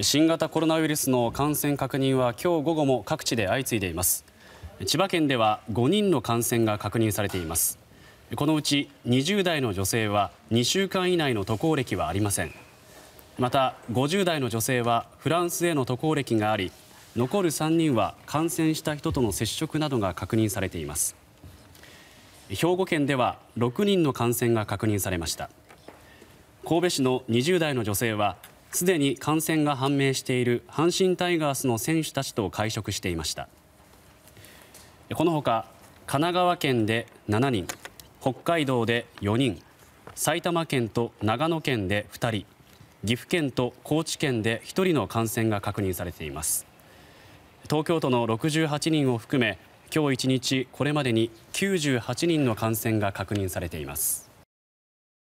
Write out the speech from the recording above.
新型コロナウイルスの感染確認は今日午後も各地で相次いでいます千葉県では5人の感染が確認されていますこのうち20代の女性は2週間以内の渡航歴はありませんまた50代の女性はフランスへの渡航歴があり残る3人は感染した人との接触などが確認されています兵庫県では6人の感染が確認されました神戸市の20代の女性はすでに感染が判明している阪神タイガースの選手たちと会食していましたこのほか神奈川県で7人北海道で4人埼玉県と長野県で2人岐阜県と高知県で1人の感染が確認されています東京都の68人を含め今日1日これまでに98人の感染が確認されています。